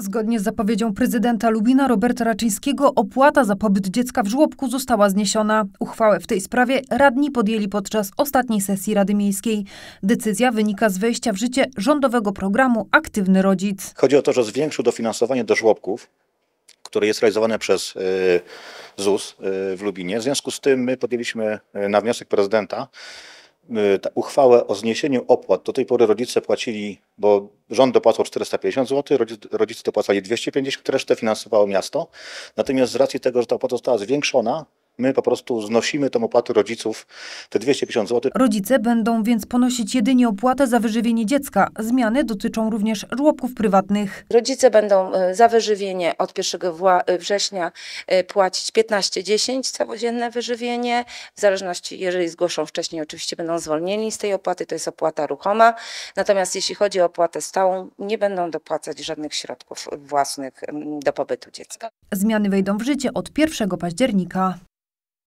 Zgodnie z zapowiedzią prezydenta Lubina Roberta Raczyńskiego opłata za pobyt dziecka w żłobku została zniesiona. Uchwałę w tej sprawie radni podjęli podczas ostatniej sesji Rady Miejskiej. Decyzja wynika z wejścia w życie rządowego programu Aktywny Rodzic. Chodzi o to, że zwiększył dofinansowanie do żłobków, które jest realizowane przez e, ZUS e, w Lubinie. W związku z tym my podjęliśmy e, na wniosek prezydenta Y, uchwałę o zniesieniu opłat. Do tej pory rodzice płacili, bo rząd dopłacał 450 zł, rodzice dopłacali 250, resztę finansowało miasto. Natomiast z racji tego, że ta opłata została zwiększona, My po prostu znosimy tą opłatę rodziców, te 250 zł. Rodzice będą więc ponosić jedynie opłatę za wyżywienie dziecka. Zmiany dotyczą również żłobków prywatnych. Rodzice będą e, za wyżywienie od 1 e, września e, płacić 15-10 całodzienne wyżywienie. W zależności, jeżeli zgłoszą wcześniej, oczywiście będą zwolnieni z tej opłaty, to jest opłata ruchoma. Natomiast jeśli chodzi o opłatę stałą, nie będą dopłacać żadnych środków własnych mm, do pobytu dziecka. Zmiany wejdą w życie od 1 października.